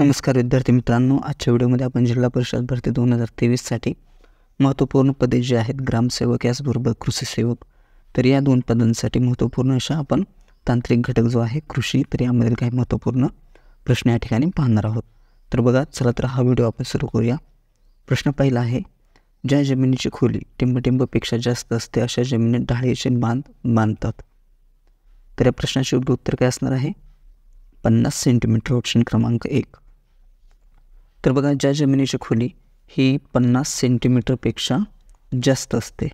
नमस्कार विद्यार्थी मित्रांनो आजच्या व्हिडिओमध्ये आपण जिल्हा परिषद भरती दोन हजार तेवीससाठी महत्त्वपूर्ण पदे जे आहेत ग्रामसेवक याचबरोबर कृषी सेवक तर या दोन पदांसाठी महत्त्वपूर्ण अशा आपण तांत्रिक घटक जो आहे कृषी तर यामधील काही महत्त्वपूर्ण प्रश्न या ठिकाणी पाहणार आहोत तर बघा चला तर हा व्हिडिओ आपण सुरू करूया प्रश्न पहिला आहे ज्या जमिनीची खोली टिंबटिंबपेक्षा जास्त असते अशा जमिनीत ढाळीचे बांध बांधतात तर या प्रश्नाचे उत्तर काय असणार आहे पन्नास सेंटीमीटर ऑप्शन क्रमांक एक तर बघा ज्या जमिनीची खोली ही पन्नास सेंटीमीटरपेक्षा जास्त असते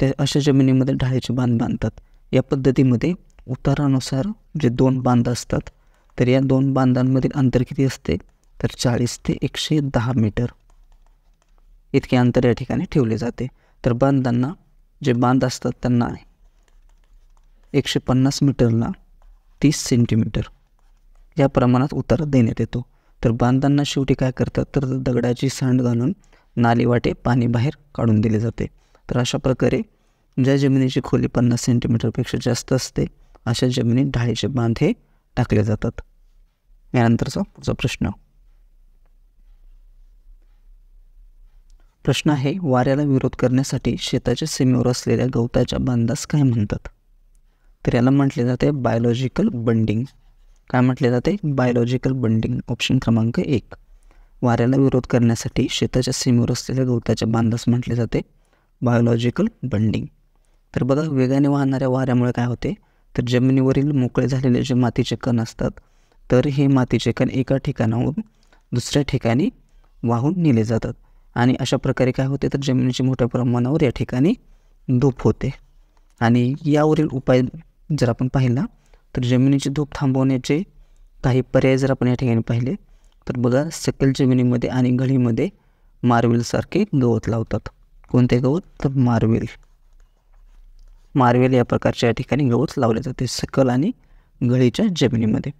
त्या अशा जमिनीमध्ये ढाळीचे बांध बांधतात या पद्धतीमध्ये उतारानुसार जे दोन बांध असतात तर या दोन बांधांमधील अंतर किती असते तर चाळीस ते एकशे दहा मीटर इतके अंतर या ठिकाणी ठेवले जाते तर बांधांना जे बांध असतात त्यांना एकशे पन्नास मीटरला तीस सेंटीमीटर या प्रमाणात उतारा देण्यात येतो तर बांधांना शेवटी काय करतात तर दगडाची सांड घालून नालीवाटे पाणी बाहेर काढून दिले जाते तर अशा प्रकारे ज्या जमिनीची खोली पन्नास सेंटीमीटरपेक्षा जास्त असते अशा जमिनीत ढाळीचे बांध हे टाकले जातात यानंतरचा पुढचा प्रश्न प्रश्न आहे वाऱ्याला विरोध करण्यासाठी शेताच्या सीमेवर असलेल्या गवताच्या बांधास काय म्हणतात तर याला म्हटले जाते बायोलॉजिकल बंडिंग काय म्हटले जाते बायोलॉजिकल बंडिंग ऑप्शन क्रमांक एक वाऱ्याला विरोध करण्यासाठी शेताच्या सीमेवर असलेल्या गवताच्या बांधास म्हटले जाते बायोलॉजिकल बंडिंग तर बघा वेगाने वाहणाऱ्या वाऱ्यामुळे काय होते तर जमिनीवरील मोकळे झालेले जे मातीचे कण असतात तर हे मातीचे कण एका ठिकाणावरून दुसऱ्या ठिकाणी वाहून नेले जातात आणि अशा प्रकारे काय होते तर जमिनीचे मोठ्या प्रमाणावर या ठिकाणी धूप होते आणि यावरील उपाय जर आपण पाहिला तर जमिनीची धूप थांबवण्याचे काही पर्याय जर आपण या ठिकाणी पाहिले तर बघा सकल जमिनीमध्ये आणि गळीमध्ये मार्वेलसारखे गवत लावतात कोणते गवत तर मार्वेल मार्वेल या प्रकारच्या या ठिकाणी गवत लावले जाते सकल आणि गळीच्या जमिनीमध्ये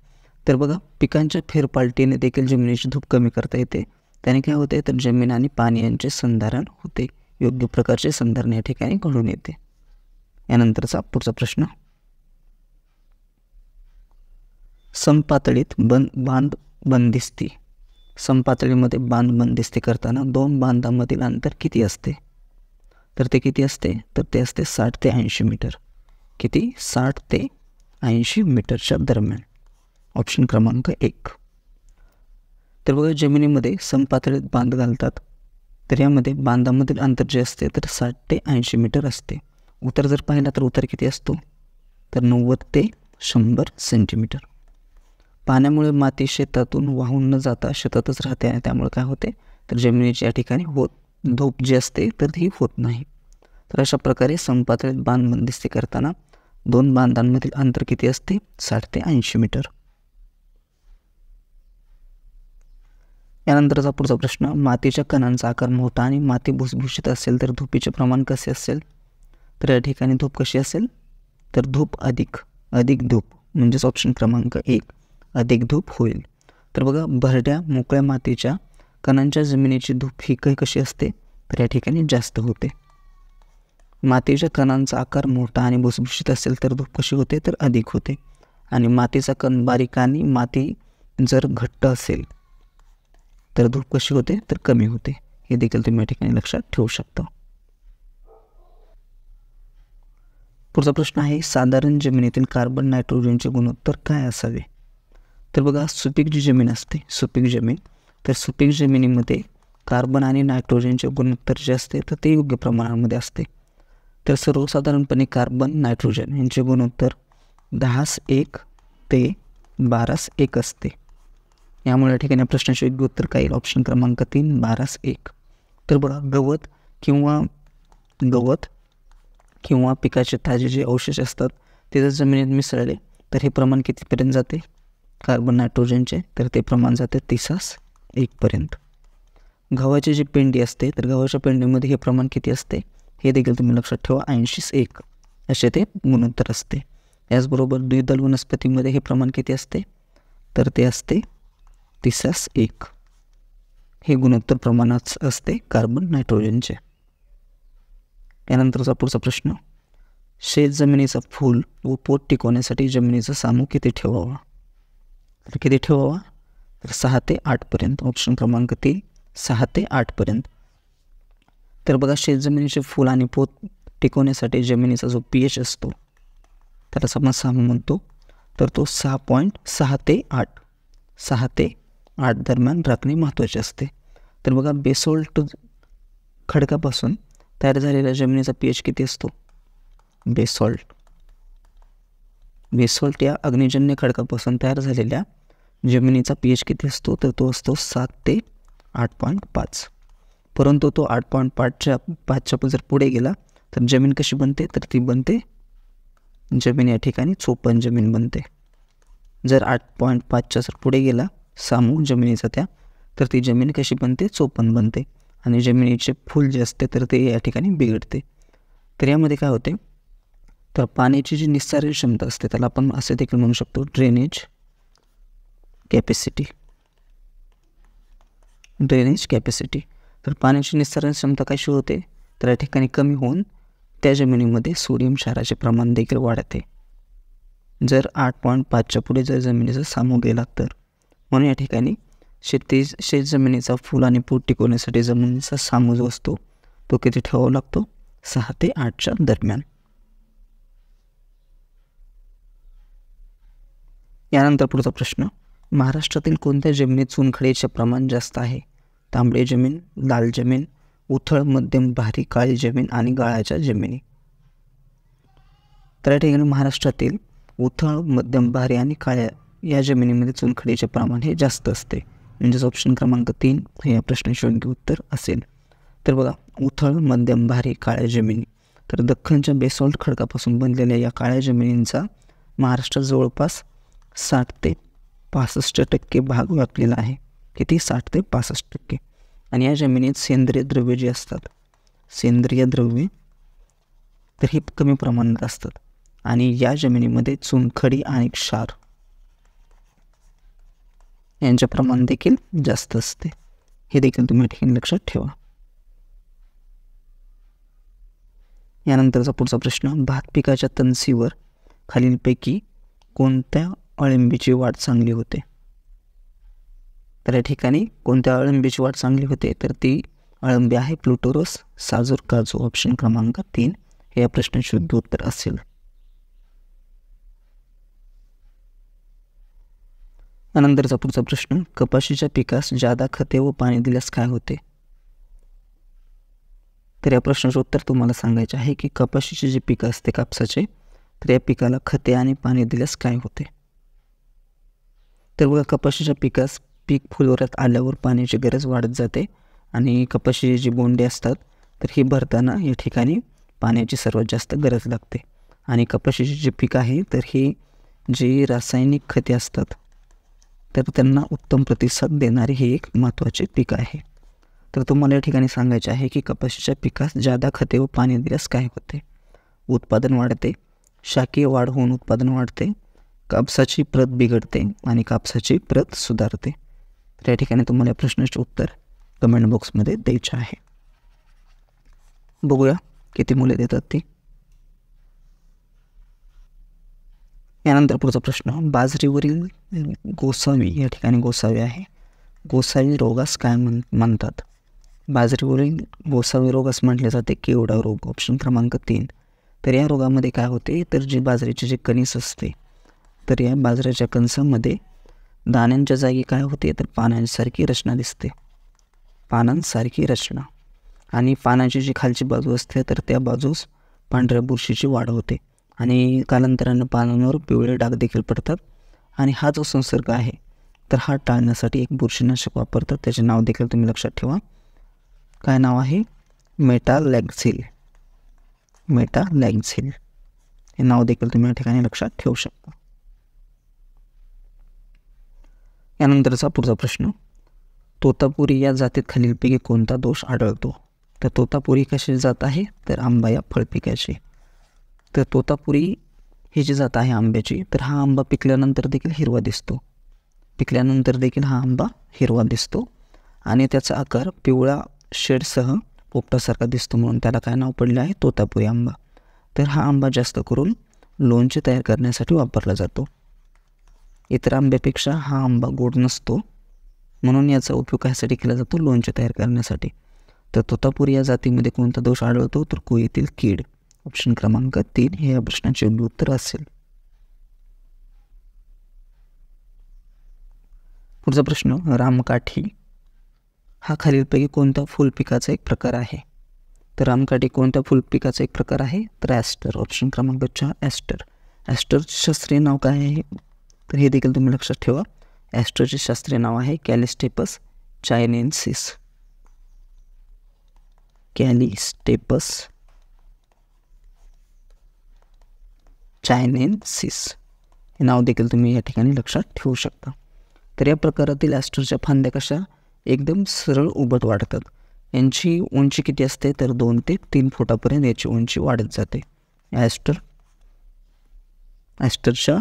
तर बघा पिकांच्या फेरपालटीने देखील जमिनीची धूप कमी करता येते त्याने काय होते तर जमीन आणि पाणी यांचे संधारण होते योग्य प्रकारचे संधारण या ठिकाणी घडून येते यानंतरचा पुढचा प्रश्न संपातळीत बन बांध बंदिस्ती संपातळीमध्ये बांध बंदिस्ती करताना दोन बांधामधील अंतर किती असते तर ते किती असते तर ते असते साठ ते ऐंशी मीटर किती साठ ते ऐंशी मीटरच्या दरम्यान ऑप्शन क्रमांक एक तर बघा जमिनीमध्ये संपातळीत बांध घालतात तर यामध्ये बांधामधील अंतर जे असते तर साठ ते ऐंशी मीटर असते उतर जर पाहिला तर उतर किती असतो तर नव्वद ते शंभर सेंटीमीटर पाण्यामुळे माती शेतातून वाहून न जाता शेतातच राहते आणि त्यामुळे काय होते तर जमिनीच्या या ठिकाणी होत धूप जी असते तर ती होत नाही तर अशा प्रकारे संपातळीत बांध बंदिस्ती करताना दोन बांधांमधील अंतर किती असते साठ ते ऐंशी मीटर यानंतरचा पुढचा प्रश्न मातीच्या कणांचा आकार मोठा आणि माती भुसभुशीत असेल तर धुपीचे प्रमाण कसे असेल तर या ठिकाणी धूप कशी असेल तर धूप अधिक अधिक धूप म्हणजेच ऑप्शन क्रमांक एक अधिक धूप होईल तर बघा भरड्या मोकळ्या मातीच्या कणांच्या जमिनीची धूप ही काही कशी असते तर या ठिकाणी जास्त होते मातीच्या कणांचा आकार मोठा आणि भुसभुशीत असेल तर धूप कशी होते तर अधिक होते आणि मातीचा कण बारीक आणि माती जर घट्ट असेल तर धूप कशी होते तर कमी होते हे देखील तुम्ही या ठिकाणी लक्षात ठेवू शकता पुढचा प्रश्न आहे साधारण जमिनीतील कार्बन नायट्रोजनचे गुणोत्तर काय असावे तर बघा सुपीक जी जमीन असते सुपीक जमीन तर सुपीक जमिनीमध्ये कार्बन आणि नायट्रोजनचे गुणोत्तर जे असते तर ते योग्य प्रमाणामध्ये असते तर सर्वसाधारणपणे कार्बन नायट्रोजन यांचे गुणोत्तर दहास एक ते बारास एक असते यामुळे या ठिकाणी प्रश्नाचे योग्य उत्तर काय येईल ऑप्शन क्रमांक तीन बारास एक तर बघा गवत किंवा गवत किंवा पिकाचे ताजे जे अवशेष असतात ते जर जमिनीत मिसळले तर हे प्रमाण कितीपर्यंत जाते कार्बन नायट्रोजनचे तर ते प्रमाण जाते तिसास एकपर्यंत गव्हाची जी पेंडी असते तर गव्हाच्या पेंडीमध्ये हे प्रमाण किती असते हे देखील तुम्ही लक्षात ठेवा ऐंशीस एक असे ते गुणोत्तर असते याचबरोबर द्विदल वनस्पतीमध्ये हे प्रमाण किती असते तर ते असते तिसास एक हे गुणोत्तर प्रमाणात असते कार्बन नायट्रोजनचे यानंतरचा पुढचा प्रश्न शेत जमिनीचा फूल व पोट टिकवण्यासाठी जमिनीचा सामू किती ठेवावा तर किती ठेवावा तर सहा ते आठपर्यंत ऑप्शन क्रमांक तीन सहा ते आठपर्यंत तर बघा शेतजमिनीचे फुल फूल आणि पोत टिकवण्यासाठी जमिनीचा जो पी एच असतो त्याला आपण सहा म्हणतो तर तो सहा पॉईंट सहा ते आठ सहा ते आठ दरम्यान राखणे महत्त्वाचे असते तर बघा बेसोल्ट खडकापासून तयार झालेल्या जमिनीचा पी एच किती असतो बेसॉल्ट बेसॉल्ट या अग्निजन्य खडकापासून तयार झालेल्या जमिनीचा पी एच किती असतो तर तो असतो सात ते आठ पॉईंट पाच परंतु तो आठ पॉईंट पाचच्या पाचच्या पण जर पुढे गेला तर जमीन कशी बनते तर ती बनते जमीन या ठिकाणी चोपन जमीन बनते जर आठ पॉईंट पाचच्या जर पुढे गेला सामू जमिनीचा त्या तर ती जमीन कशी बनते चोपन बनते आणि जमिनीचे फूल जे असते तर ते या ठिकाणी बिघडते तर यामध्ये काय होते तर पाण्याची जी निस्सारी क्षमता असते त्याला आपण असे देखील म्हणू शकतो ड्रेनेज कॅपॅसिटी ड्रेनेज कॅपॅसिटी तर पाण्याची निसर्ग क्षमता कशी होते तर या ठिकाणी कमी होऊन त्या जमिनीमध्ये सोडियम क्षाराचे प्रमाण देखील वाढते जर आठ पॉईंट पाचच्या पुढे जर जमिनीचा सामो गेला तर म्हणून या ठिकाणी शेती शेत जमिनीचा फुल आणि पोट टिकवण्यासाठी जमिनीचा सामो जो असतो तो किती ठेवावा लागतो सहा ते आठच्या दरम्यान यानंतर पुढचा प्रश्न महाराष्ट्रातील कोणत्या जमिनीत चुनखडीचे प्रमाण जास्त आहे तांबडी जमीन लाल जमीन उथळ मध्यम भारी काळी जमीन आणि गाळाच्या जमिनी तर या ठिकाणी महाराष्ट्रातील उथळ मध्यम भारी आणि काळ्या या जमिनीमध्ये चुनखडीचे प्रमाण हे जास्त असते म्हणजेच ऑप्शन क्रमांक तीन हे या प्रश्नाचे योग्य उत्तर असेल तर बघा उथळ मध्यम भारी काळ्या जमिनी तर दख्खनच्या बेसॉल्ट खडकापासून बनलेल्या या काळ्या जमिनींचा महाराष्ट्र जवळपास साठ ते पासष्ट टक्के भाग व्यापलेला आहे किती साठ ते पासष्ट टक्के आणि या जमिनीत सेंद्रिय द्रव्य जे असतात सेंद्रिय द्रव्ये तर ही कमी प्रमाणात असतात आणि या जमिनीमध्ये चुनखडी आणि क्षार यांचे प्रमाण देखील जास्त असते हे देखील तुम्ही ठिकाणी लक्षात ठेवा यानंतरचा पुढचा प्रश्न भात पिकाच्या तनसीवर खालीलपैकी कोणत्या अळिंबीची वाट चांगली होते तर या ठिकाणी कोणत्या अळिंबीची वाट चांगली होते तर ती अळंबी आहे प्लुटोरस साजूर काजू ऑप्शन क्रमांक तीन हे या प्रश्नाचे शुद्ध उत्तर असेल त्यानंतरचा पुढचा प्रश्न कपाशीच्या पिकास जादा खते व पाणी दिल्यास काय होते तर या प्रश्नाचं उत्तर तुम्हाला सांगायचे आहे की कपाशीचे जे पिकं असते कापसाचे तर या पिकाला खते आणि पाणी दिल्यास काय होते तर बघा कपाशीच्या पिकास पीक फुलोऱ्यात आल्यावर पाण्याची गरज वाढत जाते आणि कपाशीचे जे बोंडे असतात तर हे भरताना या ठिकाणी पाण्याची सर्वात जास्त गरज लागते आणि कपाशीचे जे पीक आहे तर हे जे रासायनिक खते असतात तर त्यांना उत्तम प्रतिसाद देणारे हे एक महत्त्वाचे पीक आहे तर तुम्हाला या ठिकाणी सांगायचे आहे की कपाशीच्या पिकास जादा खते व पाणी दिल्यास काय होते उत्पादन वाढते शाकीय वाढ होऊन उत्पादन वाढते कापसाची प्रत बिघडते आणि कापसाची प्रत सुधारते तर या ठिकाणी तुम्हाला या प्रश्नाचे उत्तर कमेंट बॉक्समध्ये द्यायचे आहे बघूया किती मुले देतात ती यानंतर पुढचा प्रश्न बाजरीवरील गोसावी या ठिकाणी गोसावी आहे गोसावी रोगास काय म्हण म्हणतात बाजरीवरील गोसावी रोगास म्हटले जाते केवडा रोग ऑप्शन क्रमांक तीन तर या रोगामध्ये काय होते तर जी बाजरीचे जे कणीस असते तर या बाजऱ्याच्या कणसामध्ये दाण्यांच्या जागी काय होते तर पानांसारखी रचना दिसते पानांसारखी रचना आणि पानाची जी खालची बाजू असते तर त्या बाजूस पांढऱ्या बुरशीची वाढ होते आणि कालांतरानं पानांवर पिवळे डाग देखील पडतात आणि हा जो संसर्ग आहे तर हा टाळण्यासाठी एक बुरशीनाशक वापरतात त्याचे नाव देखील तुम्ही लक्षात ठेवा काय नाव आहे मेटा मेटालॅक्झिल हे नाव देखील तुम्ही या ठिकाणी लक्षात ठेवू शकता यानंतरचा पुढचा प्रश्न तोतापुरी या जातीत खालीलपैकी कोणता दोष आढळतो तर तोतापुरी कशी जात आहे तर आंबा या फळपिकाची तर तोतापुरी ही जी जात आहे आंब्याची तर हा आंबा पिकल्यानंतर देखील हिरवा दिसतो पिकल्यानंतर देखील हा आंबा हिरवा दिसतो आणि त्याचा आकार पिवळा शेडसह पोपटासारखा दिसतो म्हणून त्याला काय नाव पडले आहे तोतापुरी आंबा तर हा आंबा जास्त करून लोणचे तयार करण्यासाठी वापरला जातो इतर आंब्यापेक्षा हा आंबा गोड नसतो म्हणून याचा उपयोग ह्यासाठी केला जातो लोणचे तयार करण्यासाठी तर तोतापूर या जातीमध्ये कोणता दोष आढळतो तर कोयीतील कीड ऑप्शन क्रमांक तीन हे या प्रश्नाचे उत्तर असेल पुढचा प्रश्न रामकाठी हा खालीलपैकी कोणता फुल पिकाचा एक प्रकार आहे तर रामकाठी कोणत्या फुल पिकाचा एक प्रकार आहे तर ॲस्टर ऑप्शन क्रमांक चार ॲस्टर ॲस्टर शास्त्रीय नाव काय आहे तर हे देखील तुम्ही लक्षात ठेवा ॲस्ट्रोचे शास्त्रीय नाव आहे कॅलिस्टेपस चायनेन्सिस कॅलिस्टेपस चायनेन्सिस हे नाव देखील तुम्ही या ठिकाणी लक्षात ठेवू शकता तर या प्रकारातील ॲस्ट्रोच्या फांद्या कशा एकदम सरळ उभट वाढतात यांची उंची किती असते तर दोन ते तीन फुटापर्यंत याची उंची वाढत जाते ॲस्टर ॲस्टरच्या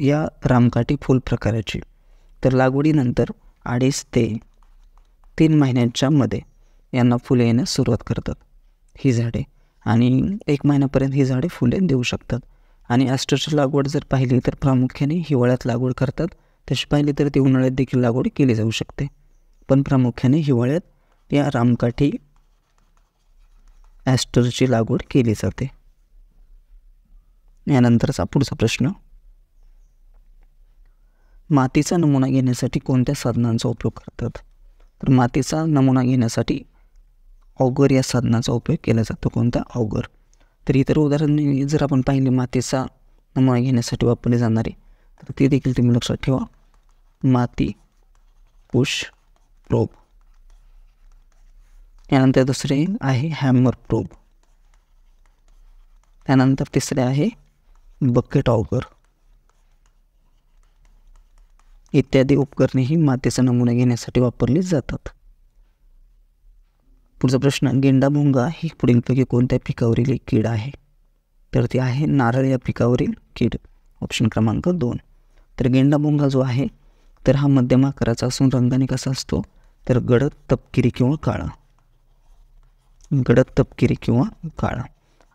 या रामकाठी फुल प्रकाराची तर लागवडीनंतर अडीच ते तीन महिन्यांच्या मध्ये यांना फुले येण्यास सुरुवात करतात ही झाडे आणि एक महिन्यापर्यंत ही झाडे फुले देऊ शकतात आणि ॲस्टरची लागवड जर पाहिली तर प्रामुख्याने हिवाळ्यात लागवड करतात तशी पाहिली तर ती उन्हाळ्यात देखील लागवड केली जाऊ शकते पण प्रामुख्याने हिवाळ्यात या रामकाठी ॲस्टरची लागवड केली जाते यानंतरचा पुढचा प्रश्न मातीचा नमुना घेण्यासाठी कोणत्या साधनांचा उपयोग करतात तर मातीचा नमुना घेण्यासाठी ऑगर या साधनाचा उपयोग केला जातो कोणता ऑगर तर इतर उदाहरण जर आपण पाहिले मातीचा नमुना घेण्यासाठी वापरले जाणारे तर ते देखील तुम्ही लक्षात ठेवा माती पुश प्रोब यानंतर दुसरे आहे हॅमर प्रोब त्यानंतर तिसरे आहे बकेट ऑगर इत्यादी उपकरणे ही मातीचा नमुना घेण्यासाठी वापरली जातात पुढचा प्रश्न गेंडाभोंगा ही पुढीलपैकी कोणत्या पिकावरील एक कीड आहे तर ती आहे नारळ या पिकावरील कीड ऑप्शन क्रमांक दोन तर गेंडाभोंगा जो आहे तर हा मध्यम आकाराचा असून रंगाने कसा असतो तर गडद तपकिरी किंवा काळा गडद तपकिरी किंवा काळा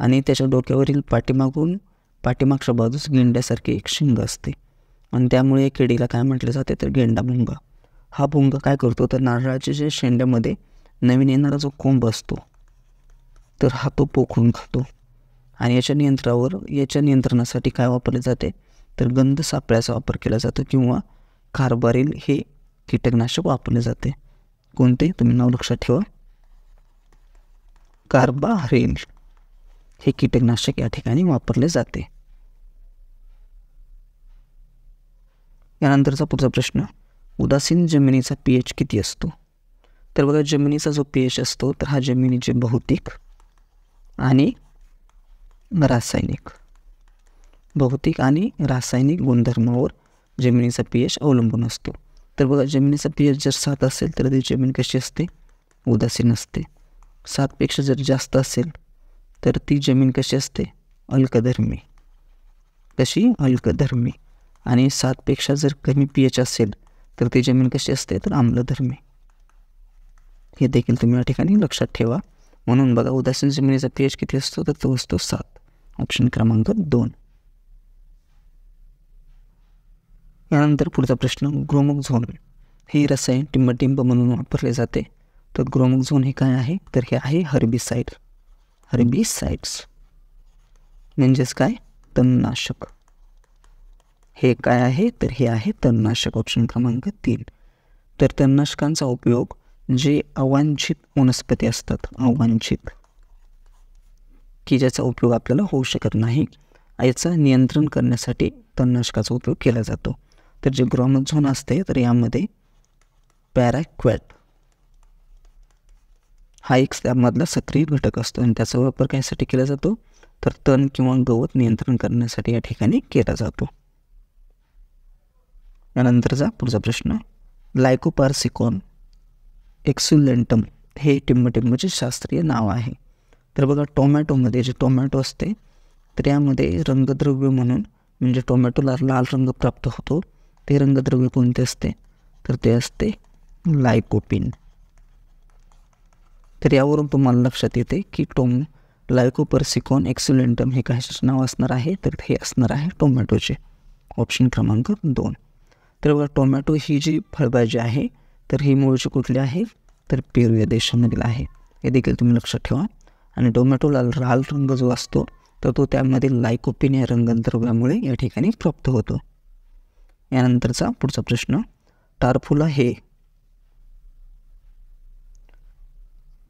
आणि त्याच्या डोक्यावरील पाठीमागून पाठीमागच्या बाजूस गेंड्यासारखी एक शिंग असते आणि त्यामुळे या किडीला काय म्हटलं जाते तर गेंडा भुंगा हा भुंग काय करतो तर नारळाच्या जे शेंड्यामध्ये नवीन येणारा जो कोंब असतो तर हा तो पोखरून खातो आणि याच्या नियंत्रणावर याच्या नियंत्रणासाठी काय वापरले जाते तर गंध सापळ्याचा वापर केला जातो किंवा कारबारील हे कीटकनाशक वापरले जाते कोणते तुम्ही नाव लक्षात ठेवा कार्बारेल हे कीटकनाशक या ठिकाणी वापरले जाते यानंतरचा पुढचा प्रश्न उदासीन जमिनीचा पी एच किती असतो तर बघा जमिनीचा जो पी एच असतो तर हा जमिनीचे भौतिक आणि रासायनिक भौतिक आणि रासायनिक गुणधर्मावर जमिनीचा पी एच अवलंबून असतो तर बघा जमिनीचा पी एच जर सात असेल तर ती जमीन कशी असते उदासीन असते सातपेक्षा जर जास्त असेल तर ती जमीन कशी असते अल्कधर्मी कशी अल्कधर्मी आणि सातपेक्षा जर कमी पी एच असेल तर ती जमीन कशी असते तर आम्लधर्मी हे देखील तुम्ही या ठिकाणी लक्षात ठेवा म्हणून बघा उदासीन जमिनीचा पी एच किती असतो तर तो असतो सात ऑप्शन क्रमांक दोन यानंतर पुढचा प्रश्न ग्रोमुख झोन हे रसायन टिंबटिंब म्हणून वापरले जाते तर ग्रोमुख झोन हे काय आहे तर हे आहे हरबी साईड्स म्हणजेच काय तणनाशक हे काय आहे तर हे आहे तणनाशक ऑप्शन क्रमांक तीन तर तणनाशकांचा उपयोग जे अवांछित वनस्पती असतात अवांछित की ज्याचा उपयोग आपल्याला होऊ शकत नाही याचं नियंत्रण करण्यासाठी तणनाशकाचा उपयोग केला जातो तर जे झोन असते तर यामध्ये पॅराक्वॅट हा एक त्यामधला सक्रिय घटक असतो आणि त्याचा वापर कायसाठी केला जातो तर तण किंवा गवत नियंत्रण करण्यासाठी या ठिकाणी केला जातो यानंतरचा पुढचा प्रश्न लायकोपार्सिकॉन एक्सुलेंटम हे टिंबटिंबचे शास्त्रीय नाव आहे तर बघा टोमॅटोमध्ये जे टोमॅटो असते तर यामध्ये रंगद्रव्य म्हणून म्हणजे टोमॅटोला लाल रंग प्राप्त होतो ते रंगद्रव्य कोणते असते तर ते असते लायकोपिन तर यावरून तुम्हाला लक्षात येते की टोम लायकोपर्सिकॉन एक्सुलेंटम हे कशाचे नाव असणार आहे तर हे असणार आहे टोमॅटोचे ऑप्शन क्रमांक दोन तर बघा टोमॅटो ही जी फळभाजी आहे तर ही मूळची कुठली आहे तर पेरू या देशामधील आहे हे देखील तुम्ही लक्षात ठेवा आणि टोमॅटोला लाल रंग जो असतो तर तो त्यामधील लायकोपिन या रंगद्रव्यामुळे या ठिकाणी प्राप्त होतो यानंतरचा पुढचा प्रश्न टारफुला हे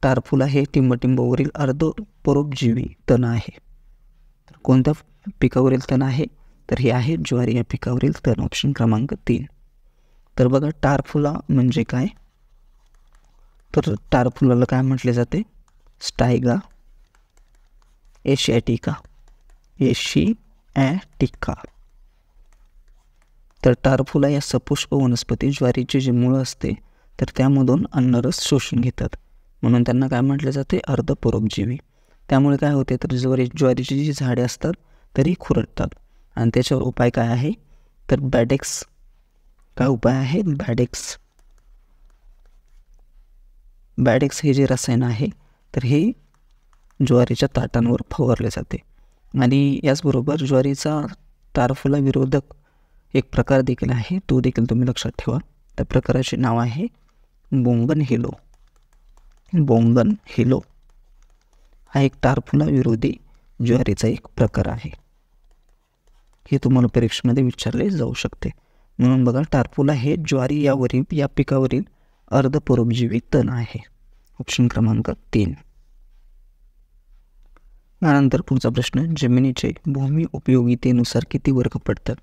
टारफुला हे टिंबटिंबवरील अर्ध परोपजीवी तण आहे तर कोणत्या पिकावरील तण आहे तर हे आहे ज्वारी या पिकावरील तर ऑप्शन क्रमांक तीन तर बघा टारफुला म्हणजे काय तर टारफुलाला काय म्हटले जाते स्टायगा एशियाटिका एशियाटिका तर टारफुला या सपुष्प वनस्पती ज्वारीची जी मूळ असते तर त्यामधून अन्नरस शोषून घेतात म्हणून त्यांना काय म्हटले जाते अर्धपरोपजीवी त्यामुळे काय होते तर ज्वारी ज्वारीची जी झाडे असतात तरी खुरडतात आणि त्याच्यावर उपाय काय आहे तर बॅडेक्स काय उपाय आहे बॅडेक्स बॅडेक्स हे जे रसायन आहे तर हे ज्वारीच्या ताटांवर फवारले जाते आणि याचबरोबर ज्वारीचा तारफुला विरोधक एक प्रकार देखील आहे तो देखील तुम्ही लक्षात ठेवा त्या प्रकाराचे नाव आहे बोंगन हिलो बोंगन हिलो हा एक तारफुला विरोधी ज्वारीचा एक प्रकार आहे हे तुम्हाला परीक्षेमध्ये विचारले जाऊ शकते म्हणून बघा टारपोला हे ज्वारी यावरील या पिकावरील अर्धपरोपजीवी तण आहे ऑप्शन क्रमांक तीन यानंतर पुढचा प्रश्न जमिनीचे भूमी उपयोगितेनुसार किती वर्ग पडतात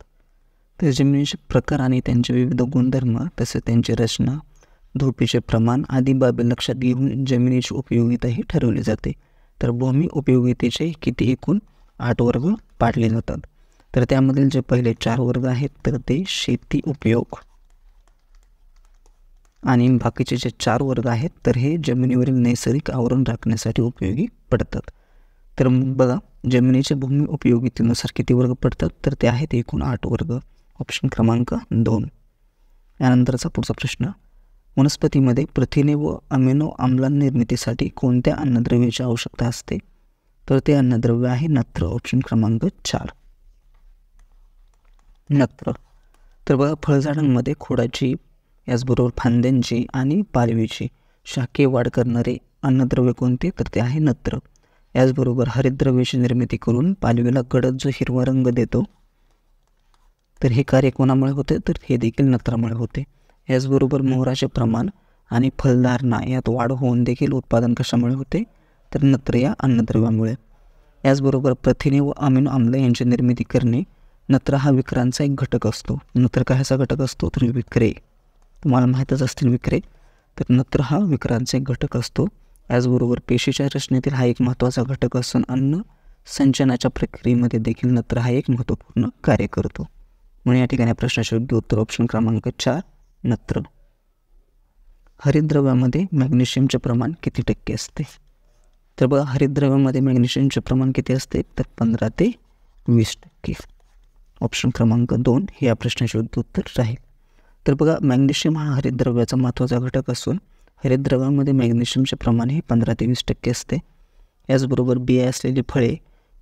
तर जमिनीचे प्रकार आणि त्यांचे विविध गुणधर्म तसेच त्यांची रचना धोपीचे प्रमाण आदी बाबी लक्षात घेऊन जमिनीची उपयोगिता ही ठरवली जाते तर भूमी उपयोगितेचे किती एकूण आठ वर्ग पाडले जातात तर त्यामधील जे पहिले चार वर्ग आहेत तर ते शेती उपयोग आणि बाकीचे जे चार वर्ग आहेत तर हे जमिनीवरील नैसर्गिक आवरण राखण्यासाठी उपयोगी पडतात तर बघा जमिनीच्या भूमी उपयोगीतेनुसार किती वर्ग पडतात तर ते आहेत एकूण आठ वर्ग ऑप्शन क्रमांक दोन यानंतरचा पुढचा प्रश्न वनस्पतीमध्ये प्रथिने व अमिनो आमला निर्मितीसाठी कोणत्या अन्नद्रव्याची आवश्यकता असते तर ते अन्नद्रव्य आहे नत्र ऑप्शन क्रमांक चार नत्र तर बघा फळझाडांमध्ये खोडाची याचबरोबर फांद्यांची आणि पालवीची शाके वाढ करणारे अन्नद्रव्य कोणते तर ते आहे नत्र याचबरोबर हरिद्रव्याची निर्मिती करून पालवीला गडद जो हिरवा रंग देतो तर हे कार्य कोणामुळे होते तर हे देखील नत्रामुळे होते याचबरोबर मोहराचे प्रमाण आणि फलधारणा यात वाढ होऊन देखील उत्पादन कशामुळे होते तर नत्र या अन्नद्रव्यामुळे याचबरोबर प्रथिने व अमिनो आम्ल यांची निर्मिती करणे नत्र हा विक्रांचा एक घटक असतो नत्र कशाचा घटक असतो तर विक्रे तुम्हाला माहीतच असतील विक्रे तर नत्र हा विक्रांचा एक घटक असतो याचबरोबर पेशीच्या रचनेतील हा एक महत्त्वाचा घटक असून अन्न संचनाच्या प्रक्रियेमध्ये देखील नत्र हा एक महत्त्वपूर्ण कार्य करतो म्हणून या ठिकाणी प्रश्नाचे योग्य उत्तर ऑप्शन क्रमांक चार नत्र हरिद्रव्यामध्ये मॅग्नेशियमचे प्रमाण किती टक्के असते तर बघा हरिद्रव्यामध्ये मॅग्नेशियमचे प्रमाण किती असते तर पंधरा ते वीस टक्के ऑप्शन क्रमांक दोन हे या प्रश्नाचे उत्तर राहील तर बघा मॅग्नेशियम हा हरितद्रव्याचा महत्त्वाचा घटक असून हरितद्रव्यामध्ये मॅग्नेशियमचे प्रमाण हे पंधरा ते वीस टक्के असते याचबरोबर बिया असलेली फळे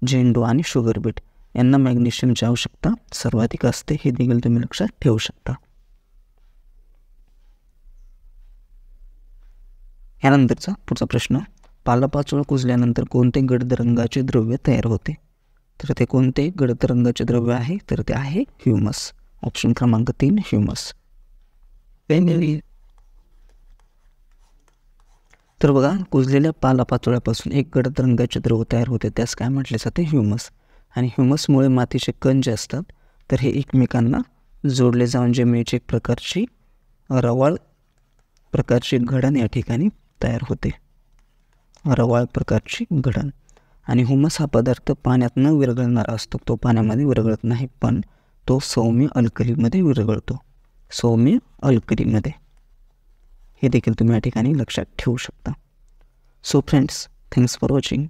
झेंडू आणि शुगरबीट यांना मॅग्नेशियमची आवश्यकता सर्वाधिक असते हे देखील तुम्ही लक्षात ठेवू शकता यानंतरचा पुढचा प्रश्न पालापाचोळा कुजल्यानंतर कोणते गडद रंगाचे द्रव्य तयार होते तर ते कोणते गडतरंगाचे द्रव्य आहे तर ते आहे ह्युमस ऑप्शन क्रमांक तीन ह्युमस तर बघा कुजलेल्या पालापाचोळ्यापासून एक गडद रंगाचे द्रव तयार होते त्यास काय म्हटले जाते ह्युमस आणि ह्युमसमुळे मातीचे कण जे असतात तर हे एकमेकांना जोडले जाऊन जे एक प्रकारची रवाळ प्रकारची घडण या ठिकाणी तयार होते रवाळ प्रकारची घडण आणि हुमस हा पदार्थ पाण्यात न विरघळणारा असतो तो पाण्यामध्ये विरघळत नाही पण तो सौम्य अल्कलीमध्ये विरघळतो सौम्य अल्कलीमध्ये हे देखील तुम्ही या ठिकाणी लक्षात ठेवू शकता so friends thanks for watching